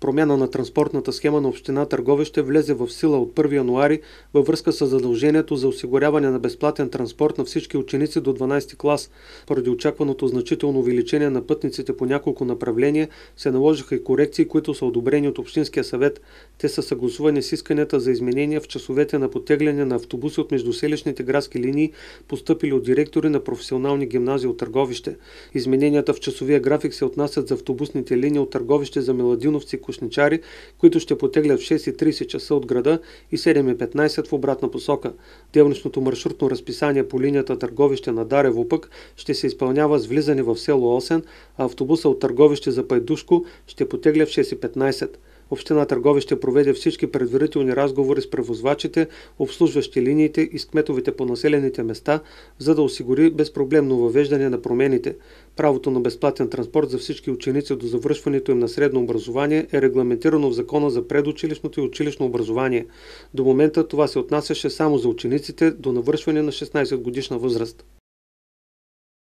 промяна на транспортната схема на община Търговище влезе в сила от 1 януари във връзка с задължението за осигуряване на безплатен транспорт на всички ученици до 12 клас. Поради очакваното значително увеличение на пътниците по няколко направления се наложиха и корекции, които са одобрени от Общинския съвет. Те са съгласувани с исканията за изменения в часовете на потегляне на автобуси от междуселищните градски линии, постъпили от директори на професионални гимназии от Търговище. Измененията в часовия график се отнасят за автобусните линии от Търговище за Меладиновци, пушничари, които ще потеглят в 6.30 часа от града и 7.15 в обратна посока. Делничното маршрутно разписание по линията Търговище на Дарево пък ще се изпълнява с влизане в село Осен, а автобуса от Търговище за Пайдушко ще потегля в 6.15. Община Търговище проведе всички предварителни разговори с превозвачите, обслужващи линиите и с кметовете по населените места, за да осигури безпроблемно въвеждане на промените. Правото на безплатен транспорт за всички ученици до завършването им на средно образование е регламентирано в Закона за предучилищното и училищно образование. До момента това се отнасяше само за учениците до навършване на 16 годишна възраст.